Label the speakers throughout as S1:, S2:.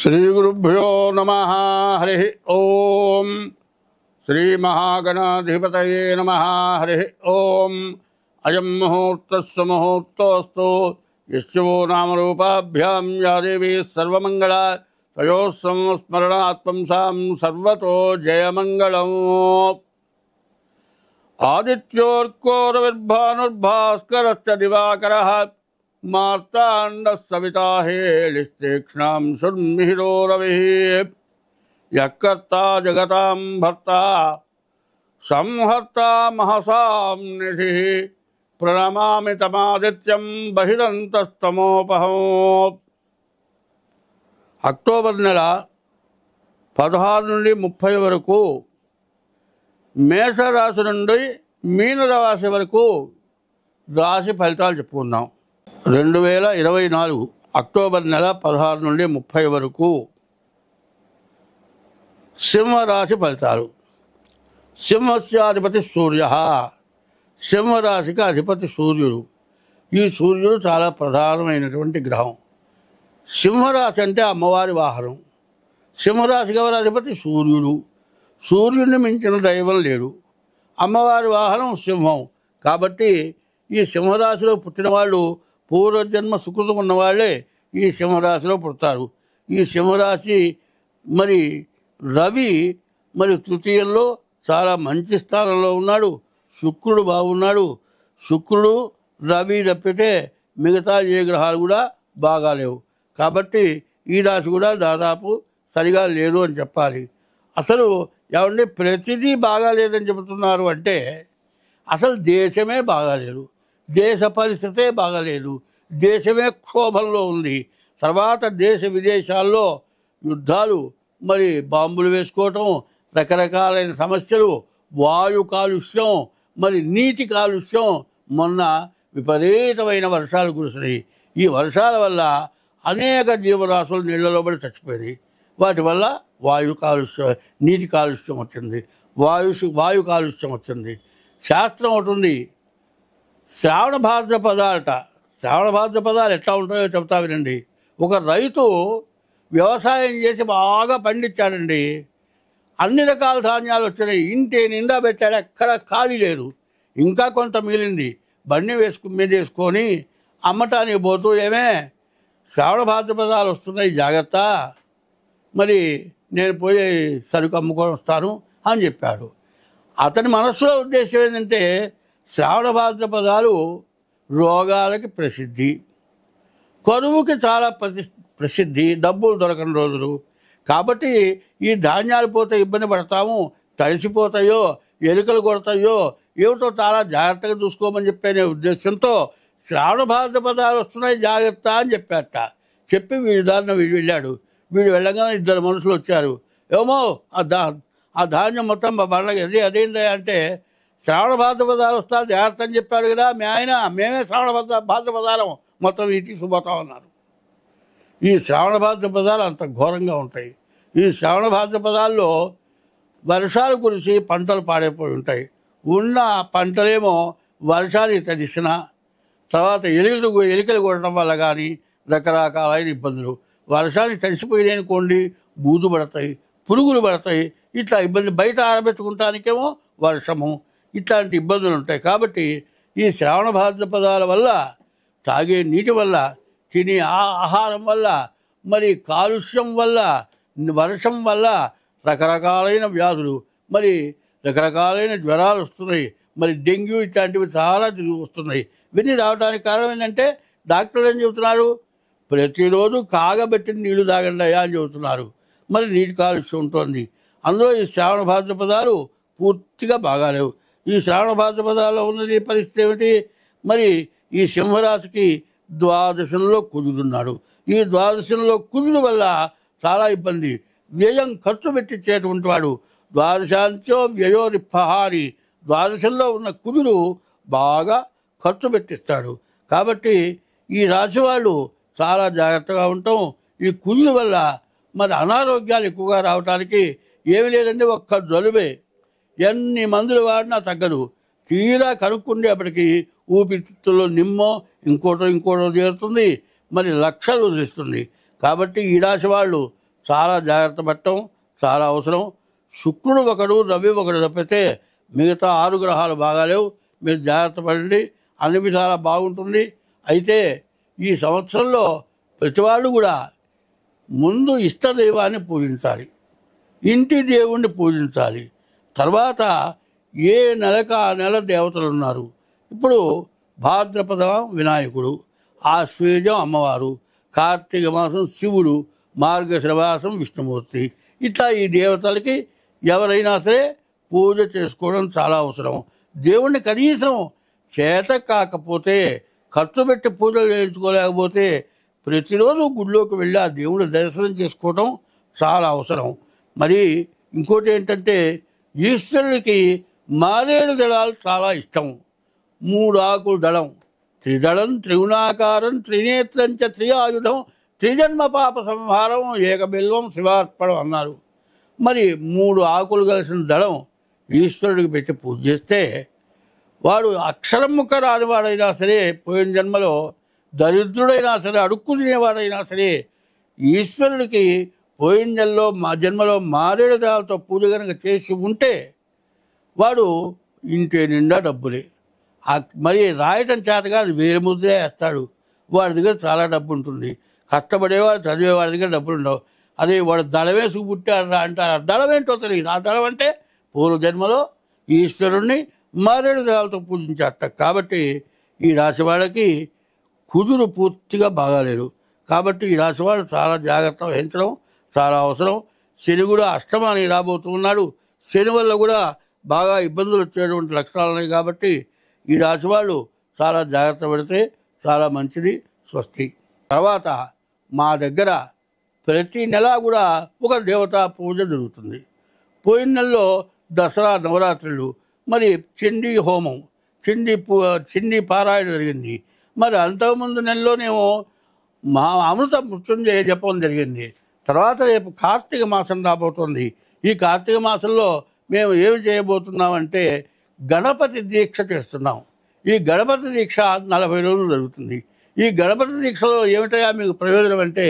S1: श्रीगुरुभ्यो नमः हरिः ॐ श्रीमहागणाधिपतये नमः हरिः ॐ अयं मुहूर्तस्य मुहूर्तोऽस्तु यश्चवो नामरूपाभ्यां या देवी सर्वमङ्गला तयोः संस्मरणात्मंसां सर्वतो जयमङ्गलम् आदित्योऽर्को दिवाकरः మార్తాండ సవితాహేళి తీక్ష్ణాం శుర్మిహిరోరవి యకర్త జగతాం భర్త సంహర్త మహసాం నిధి ప్రణమామి తమాదిత్యం బహిరంతస్తమోపహం అక్టోబర్ నెల పదహారు నుండి ముప్పై వరకు మేష నుండి మీన వరకు రాశి ఫలితాలు చెప్పుకుందాం రెండు వేల ఇరవై నాలుగు అక్టోబర్ నెల పదహారు నుండి ముప్పై వరకు సింహరాశి ఫలితాలు సింహస్యాధిపతి సూర్య సింహరాశికి అధిపతి సూర్యుడు ఈ సూర్యుడు చాలా ప్రధానమైనటువంటి గ్రహం సింహరాశి అంటే అమ్మవారి వాహనం సింహరాశి గవర అధిపతి సూర్యుడు సూర్యుడిని మించిన దైవం లేడు అమ్మవారి వాహనం సింహం కాబట్టి ఈ సింహరాశిలో పుట్టిన వాళ్ళు పూర్వజన్మ సుకృతం ఉన్నవాళ్ళే ఈ సింహరాశిలో పుడతారు ఈ సింహరాశి మరి రవి మరి తృతీయంలో చాలా మంచి స్థానంలో ఉన్నాడు శుక్రుడు బాగున్నాడు శుక్రుడు రవి తప్పితే మిగతా ఏ గ్రహాలు కూడా బాగాలేవు కాబట్టి ఈ రాశి కూడా దాదాపు సరిగా లేదు అని చెప్పాలి అసలు ఏమంటే ప్రతిదీ బాగాలేదని చెబుతున్నారు అంటే అసలు దేశమే బాగాలేదు దేశ పరిస్థితే బాగలేదు దేశమే క్షోభంలో ఉంది తర్వాత దేశ విదేశాల్లో యుద్ధాలు మరి బాంబులు వేసుకోవటం రకరకాలైన సమస్యలు వాయు కాలుష్యం మరి నీటి కాలుష్యం మొన్న విపరీతమైన వర్షాలు కురిసినాయి ఈ వర్షాల వల్ల అనేక జీవరాశులు నీళ్ళలో పడి చచ్చిపోయినాయి వాటి వల్ల వాయు కాలుష్యం నీటి కాలుష్యం వచ్చింది వాయు వాయు కాలుష్యం వచ్చింది శాస్త్రం ఒకటి ఉంది శ్రావణ పదాలట శ్రావణ పదాలు ఎట్లా ఉంటాయో చెప్తా వినండి ఒక రైతు వ్యవసాయం చేసి బాగా పండించాడండి అన్ని రకాల ధాన్యాలు వచ్చినాయి ఇంటి నిండా పెట్టాడు ఎక్కడ ఖాళీ లేదు ఇంకా కొంత మిగిలింది బండి వేసుకు మీద వేసుకొని అమ్మటానికి పోతూ ఏమే శ్రావణ పదాలు వస్తున్నాయి జాగ్రత్త మరి నేను పోయి సరుకు అమ్ముకొని వస్తాను అని చెప్పాడు అతని మనస్సులో ఉద్దేశం ఏంటంటే శ్రావణ భాద్రపదాలు రోగాలకి ప్రసిద్ధి కరువుకి చాలా ప్రతి ప్రసిద్ధి డబ్బులు దొరకని రోజులు కాబట్టి ఈ ధాన్యాలు పోతే ఇబ్బంది పడతాము తడిసిపోతాయో ఎలుకలు కొడతాయో ఏమిటో చాలా జాగ్రత్తగా చూసుకోమని చెప్పనే ఉద్దేశంతో శ్రావణ భాద్రపదాలు వస్తున్నాయి జాగ్రత్త అని చెప్పాట చెప్పి వీడి దారిన వీడు వెళ్ళాడు వీడు వెళ్ళగానే ఇద్దరు మనుషులు వచ్చారు ఏమో ఆ దా ఆ ధాన్యం మొత్తం బళ్ళకి అదే అదేంటే అంటే శ్రావణ భాద్రపదాలు వస్తారు జాగ్రత్త అని చెప్పాడు కదా మీ ఆయన మేమే శ్రావణ భద్ర భాద్రపదాలం మొత్తం ఈ శుభతం ఉన్నారు ఈ శ్రావణ భాద్రపదాలు అంత ఘోరంగా ఉంటాయి ఈ శ్రావణ భాద్రపదాల్లో వర్షాలు కురిసి పంటలు పాడైపోయి ఉంటాయి ఉన్న పంటలేమో వర్షానికి తడిసిన తర్వాత ఎలుకలు ఎలుకలు కొట్టడం వల్ల కానీ రకరకాలైన ఇబ్బందులు వర్షాలు తడిసిపోయినాయి బూజు పడతాయి పురుగులు పడతాయి ఇట్లా ఇబ్బంది బయట ఆరబెట్టుకుంటానికేమో వర్షము ఇట్లాంటి ఇబ్బందులు ఉంటాయి కాబట్టి ఈ శ్రావణ భాద్రపదాల వల్ల తాగే నీటి వల్ల తినే ఆహారం వల్ల మరి కాలుష్యం వల్ల వర్షం వల్ల రకరకాలైన వ్యాధులు మరి రకరకాలైన జ్వరాలు వస్తున్నాయి మరి డెంగ్యూ ఇట్లాంటివి చాలా వస్తున్నాయి విని రావడానికి కారణం ఏంటంటే డాక్టర్లు ఏం చెబుతున్నారు ప్రతిరోజు కాగబెట్టిన నీళ్లు తాగండి అయ్యా అని చెబుతున్నారు మరి నీటి కాలుష్యం ఉంటుంది అందులో ఈ శ్రావణ భాద్రపదాలు పూర్తిగా బాగాలేవు ఈ శ్రావణ భాద్రపదాల్లో ఉన్నది పరిస్థితి ఏమిటి మరి ఈ సింహరాశికి ద్వాదశంలో కుదురున్నాడు ఈ ద్వాదశంలో కుదురు వల్ల చాలా ఇబ్బంది వ్యయం ఖర్చు పెట్టించేటువంటి వాడు ద్వాదశాంత్యో వ్యయో రిఫహారి ద్వాదశంలో ఉన్న కుదురు బాగా ఖర్చు పెట్టిస్తాడు కాబట్టి ఈ రాశి వాళ్ళు చాలా జాగ్రత్తగా ఉంటాం ఈ కుదురు వల్ల మరి అనారోగ్యాలు ఎక్కువగా రావటానికి ఏమి లేదండి ఒక్క జలుబే ఎన్ని మందులు వాడినా తగ్గదు తీరా అప్పటికి ఊపిరితిత్తుల్లో నిమ్మో ఇంకోటో ఇంకోటో చేరుతుంది మరి లక్షలు వదిలిస్తుంది కాబట్టి ఈ రాశి వాళ్ళు చాలా జాగ్రత్త పడటం చాలా అవసరం శుక్రుడు ఒకడు రవి ఒకడు తప్పితే మిగతా ఆరు గ్రహాలు బాగాలేవు మీరు జాగ్రత్త పడండి అన్ని విధాలా బాగుంటుంది అయితే ఈ సంవత్సరంలో ప్రతి వాళ్ళు కూడా ముందు ఇష్టదైవాన్ని పూజించాలి ఇంటి దేవుణ్ణి పూజించాలి తర్వాత ఏ నెలకు ఆ నెల దేవతలు ఉన్నారు ఇప్పుడు భాద్రపద వినాయకుడు ఆశ్వేజం అమ్మవారు కార్తీక మాసం శివుడు మార్గశ్రవాసం విష్ణుమూర్తి ఇట్లా ఈ దేవతలకి ఎవరైనా సరే పూజ చేసుకోవడం చాలా అవసరం దేవుణ్ణి కనీసం చేత కాకపోతే ఖర్చు పెట్టి పూజలు చేయించుకోలేకపోతే ప్రతిరోజు గుడిలోకి వెళ్ళి ఆ దేవుడు దర్శనం చేసుకోవడం చాలా అవసరం మరి ఇంకోటి ఏంటంటే ఈశ్వరుడికి మారేడు దళాలు చాలా ఇష్టం మూడు ఆకుల దళం త్రిదళం త్రిగుణాకారం త్రినేత్రం త్రి ఆయుధం త్రిజన్మ పాప సంహారం ఏకబిల్వం శివార్పణం అన్నారు మరి మూడు ఆకులు కలిసిన దళం ఈశ్వరుడికి పెట్టి పూజ చేస్తే వాడు అక్షరం ముక్క రానివాడైనా సరే పోయిన జన్మలో దరిద్రుడైనా సరే అడుక్కు తినేవాడైనా సరే ఈశ్వరుడికి పోయిన నెలలో మా జన్మలో మారేడు రాళ్ళతో పూజ కనుక చేసి ఉంటే వాడు ఇంటి నిండా డబ్బులే మరి రాయటం చేత కాదు వేరే ముద్రే వేస్తాడు వాడి దగ్గర చాలా డబ్బు ఉంటుంది కష్టపడేవాడు చదివేవాడి దగ్గర డబ్బులు ఉండవు అదే వాడు దళవేసుకు పుట్టాడు అంటారు ఆ ఏంటో తెలియదు ఆ దళం అంటే పూర్వజన్మలో ఈశ్వరుణ్ణి మారేడు దళాలతో పూజించేట కాబట్టి ఈ రాశి వాళ్ళకి కుజుడు పూర్తిగా బాగాలేరు కాబట్టి ఈ రాశి వాళ్ళు చాలా జాగ్రత్త వహించడం చాలా అవసరం శని కూడా అష్టమాన్ని రాబోతున్నాడు శని వల్ల కూడా బాగా ఇబ్బందులు వచ్చేటువంటి లక్షణాలు ఉన్నాయి కాబట్టి ఈ రాశి వాళ్ళు చాలా జాగ్రత్త పడితే చాలా మంచిది స్వస్తి తర్వాత మా దగ్గర ప్రతి నెల కూడా ఒక దేవతా పూజ జరుగుతుంది పోయిన నెలలో దసరా నవరాత్రులు మరి చిండి హోమం చిండి పూ చిండి పారాయణ జరిగింది మరి అంతకుముందు నెలలోనేమో మా అమృత మృత్యుంజయ జపం జరిగింది తర్వాత రేపు కార్తీక మాసం రాబోతుంది ఈ కార్తీక మాసంలో మేము ఏమి చేయబోతున్నామంటే గణపతి దీక్ష చేస్తున్నాం ఈ గణపతి దీక్ష నలభై రోజులు జరుగుతుంది ఈ గణపతి దీక్షలో ఏమిటయా మీకు ప్రయోజనం అంటే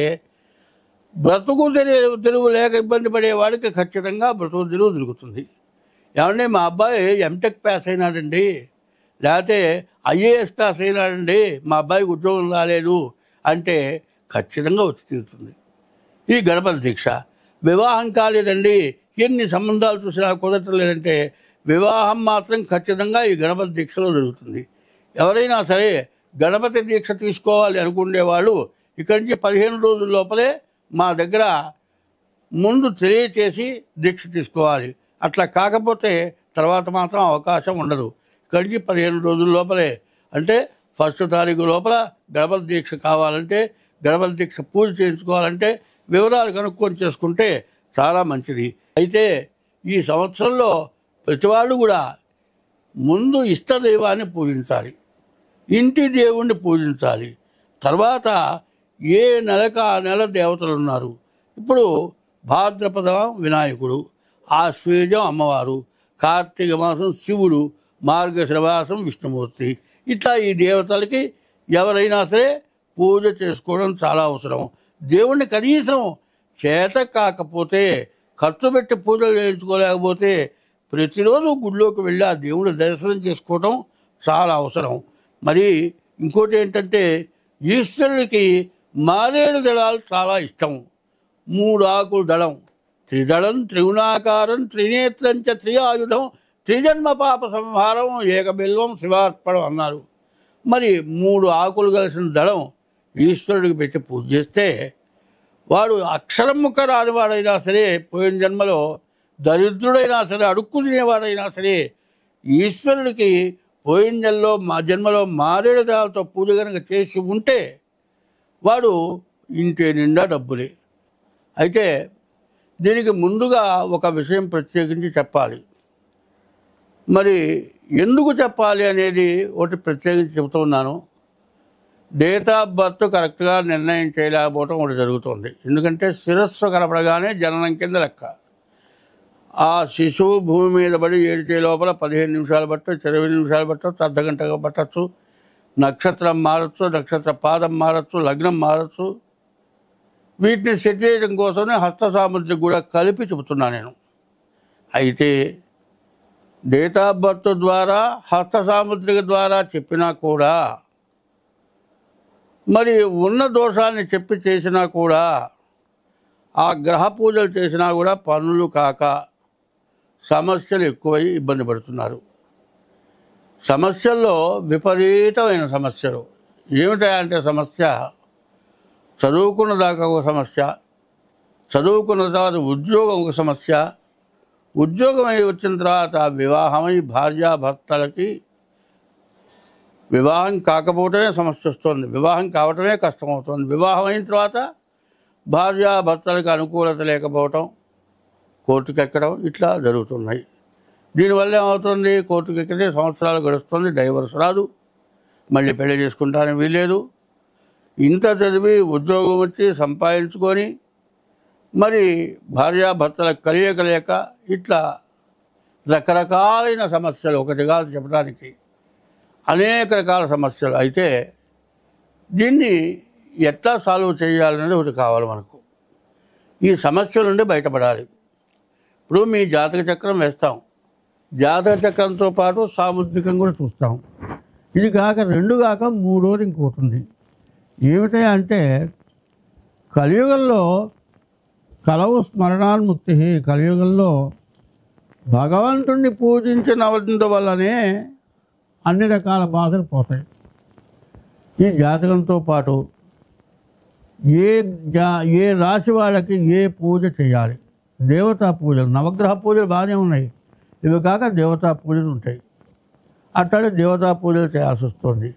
S1: బ్రతుకు తెలియ తెరువు లేక ఇబ్బంది పడేవాడికి ఖచ్చితంగా బ్రతుకు తెరువు దొరుకుతుంది ఏమండి మా అబ్బాయి ఎంటెక్ పాస్ అయినాడండి లేకపోతే ఐఏఎస్ పాస్ అయినాడండి మా అబ్బాయికి ఉద్యోగం రాలేదు అంటే ఖచ్చితంగా వచ్చి తీరుతుంది ఈ గణపతి దీక్ష వివాహం కాలేదండి ఎన్ని సంబంధాలు చూసినా కుదరట్లేదంటే వివాహం మాత్రం ఖచ్చితంగా ఈ గణపతి దీక్షలో జరుగుతుంది ఎవరైనా సరే గణపతి దీక్ష తీసుకోవాలి అనుకునే వాళ్ళు ఇక్కడి నుంచి పదిహేను రోజుల లోపలే మా దగ్గర ముందు తెలియచేసి దీక్ష తీసుకోవాలి అట్లా కాకపోతే తర్వాత మాత్రం అవకాశం ఉండదు ఇక్కడి నుంచి పదిహేను రోజుల లోపలే అంటే ఫస్ట్ తారీఖు లోపల గణపతి దీక్ష కావాలంటే గణపతి దీక్ష పూజ చేయించుకోవాలంటే వివరాలు కనుక్కొని చేసుకుంటే చాలా మంచిది అయితే ఈ సంవత్సరంలో ప్రతి వాళ్ళు కూడా ముందు ఇష్టదైవాన్ని పూజించాలి ఇంటి దేవుణ్ణి పూజించాలి తర్వాత ఏ నెలక ఆ నెల దేవతలు ఉన్నారు ఇప్పుడు భాద్రపద వినాయకుడు ఆశ్వేజం అమ్మవారు కార్తీక మాసం శివుడు మార్గశ్రవాసం విష్ణుమూర్తి ఇట్లా ఈ దేవతలకి ఎవరైనా సరే పూజ చేసుకోవడం చాలా అవసరం దేవుణ్ణి కనీసం చేత కాకపోతే ఖర్చు పెట్టి పూజలు చేయించుకోలేకపోతే ప్రతిరోజు గుడిలోకి వెళ్ళి ఆ దేవుడు దర్శనం చేసుకోవటం చాలా అవసరం మరి ఇంకోటి ఏంటంటే ఈశ్వరుడికి మారేడు దళాలు చాలా ఇష్టం మూడు ఆకులు దళం త్రిదళం త్రిగుణాకారం త్రినేత్రంచ త్రి ఆయుధం త్రిజన్మ పాప సంహారం ఏకబిల్వం శివార్పణం అన్నారు మరి మూడు ఆకులు కలిసిన దళం ఈశ్వరుడికి పెట్టి పూజ చేస్తే వాడు అక్షరం ముక్క రానివాడైనా సరే పోయిన జన్మలో దరిద్రుడైనా సరే అడుక్కు తినేవాడైనా సరే ఈశ్వరుడికి పోయిన జన్మలో మా జన్మలో మారేడు దాలతో పూజ కనుక చేసి ఉంటే వాడు ఇంటి నిండా డబ్బులే అయితే దీనికి ముందుగా ఒక విషయం ప్రత్యేకించి చెప్పాలి మరి ఎందుకు చెప్పాలి అనేది ఒకటి ప్రత్యేకించి చెబుతున్నాను డేట్ ఆఫ్ బర్త్ కరెక్ట్గా నిర్ణయం చేయలేకపోవటం ఒకటి జరుగుతుంది ఎందుకంటే శిరస్సు కనపడగానే జననం కింద లెక్క ఆ శిశువు భూమి మీద పడి ఏడిచే లోపల పదిహేను నిమిషాలు పట్టచ్చు ఇరవై నిమిషాలు పట్టచ్చు అర్ధ గంట పట్టచ్చు నక్షత్రం మారచ్చు నక్షత్ర పాదం మారచ్చు లగ్నం మారచ్చు వీటిని సెట్ చేయడం కోసమే హస్త సామర్థ్యం కూడా కలిపి చెబుతున్నా నేను అయితే డేట్ ఆఫ్ బర్త్ ద్వారా హస్త సాముద్రిక ద్వారా చెప్పినా కూడా మరి ఉన్న దోషాన్ని చెప్పి చేసినా కూడా ఆ గ్రహ పూజలు చేసినా కూడా పనులు కాక సమస్యలు ఎక్కువై ఇబ్బంది పడుతున్నారు సమస్యల్లో విపరీతమైన సమస్యలు ఏమిటంటే సమస్య చదువుకున్న దాకా ఒక సమస్య చదువుకున్న తర్వాత ఉద్యోగం ఒక సమస్య ఉద్యోగమై వచ్చిన తర్వాత వివాహమై భార్యాభర్తలకి వివాహం కాకపోవటమే సమస్య వస్తుంది వివాహం కావటమే కష్టమవుతుంది వివాహం అయిన తర్వాత భార్య భర్తలకు అనుకూలత లేకపోవటం కోర్టుకెక్కడం ఇట్లా జరుగుతున్నాయి దీనివల్ల ఏమవుతుంది ఎక్కితే సంవత్సరాలు గడుస్తుంది డైవర్స్ రాదు మళ్ళీ పెళ్లి చేసుకుంటానికి వీల్లేదు ఇంత చదివి ఉద్యోగం వచ్చి సంపాదించుకొని మరి భార్యాభర్తల కలియక లేక ఇట్లా రకరకాలైన సమస్యలు ఒకటిగా చెప్పడానికి అనేక రకాల సమస్యలు అయితే దీన్ని ఎట్లా సాల్వ్ చేయాలనేది ఒకటి కావాలి మనకు ఈ సమస్యల నుండి బయటపడాలి ఇప్పుడు మీ జాతక చక్రం వేస్తాం జాతక చక్రంతో పాటు సాముద్రికం కూడా చూస్తాం ఇది కాక రెండు కాక మూడో ఇంకోటి ఉంది ఏమిటి అంటే కలియుగంలో కలవు స్మరణాన్ముక్తి కలియుగంలో భగవంతుణ్ణి పూజించినవడం వల్లనే అన్ని రకాల బాధలు పోతాయి ఈ జాతకంతో పాటు ఏ జా ఏ రాశి వాళ్ళకి ఏ పూజ చేయాలి దేవతా పూజలు నవగ్రహ పూజలు బాగానే ఉన్నాయి ఇవి కాక దేవతా పూజలు ఉంటాయి అట్లాగే దేవతా పూజలు చేయాల్సి వస్తుంది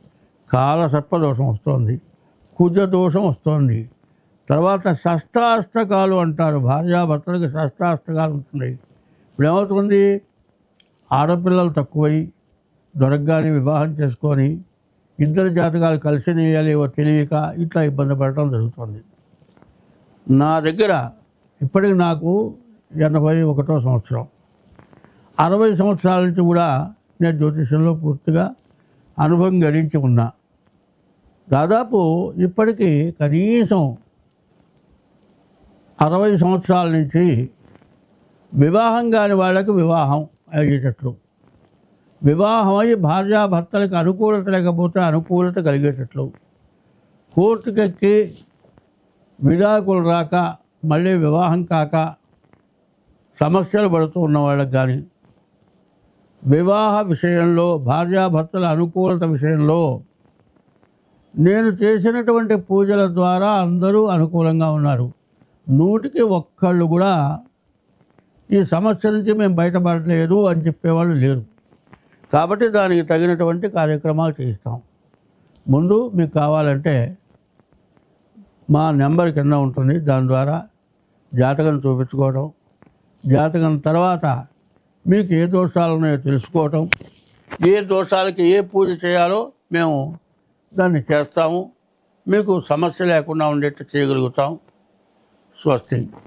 S1: కాల దోషం వస్తుంది కుజ దోషం వస్తుంది తర్వాత షష్టాష్టకాలు అంటారు భార్యాభర్తలకి షష్టాష్టకాలు ఉంటున్నాయి ఇప్పుడు ఏమవుతుంది ఆడపిల్లలు తక్కువై దొరకగానే వివాహం చేసుకొని ఇద్దరు జాతకాలు కలిసి నేయాలేవో తెలియక ఇట్లా ఇబ్బంది పడటం జరుగుతుంది నా దగ్గర ఇప్పటికి నాకు ఎనభై ఒకటో సంవత్సరం అరవై సంవత్సరాల నుంచి కూడా నేను జ్యోతిషంలో పూర్తిగా అనుభవం గడించి ఉన్నా దాదాపు ఇప్పటికీ కనీసం అరవై సంవత్సరాల నుంచి వివాహం కాని వాళ్ళకి వివాహం అయ్యేటట్లు వివాహమై భార్యాభర్తలకు అనుకూలత లేకపోతే అనుకూలత కలిగేటట్లు కోర్టుకెక్కి విడాకులు రాక మళ్ళీ వివాహం కాక సమస్యలు పడుతూ ఉన్న వాళ్ళకి కానీ వివాహ విషయంలో భార్యాభర్తల అనుకూలత విషయంలో నేను చేసినటువంటి పూజల ద్వారా అందరూ అనుకూలంగా ఉన్నారు నూటికి ఒక్కళ్ళు కూడా ఈ సమస్య నుంచి మేము బయటపడలేదు అని చెప్పేవాళ్ళు లేరు కాబట్టి దానికి తగినటువంటి కార్యక్రమాలు చేయిస్తాం ముందు మీకు కావాలంటే మా నెంబర్ కింద ఉంటుంది దాని ద్వారా జాతకం చూపించుకోవడం జాతకం తర్వాత మీకు ఏ దోషాలు ఉన్నాయో తెలుసుకోవటం ఏ దోషాలకి ఏ పూజ చేయాలో మేము దాన్ని చేస్తాము మీకు సమస్య లేకుండా ఉండేట్టు చేయగలుగుతాం స్వస్తి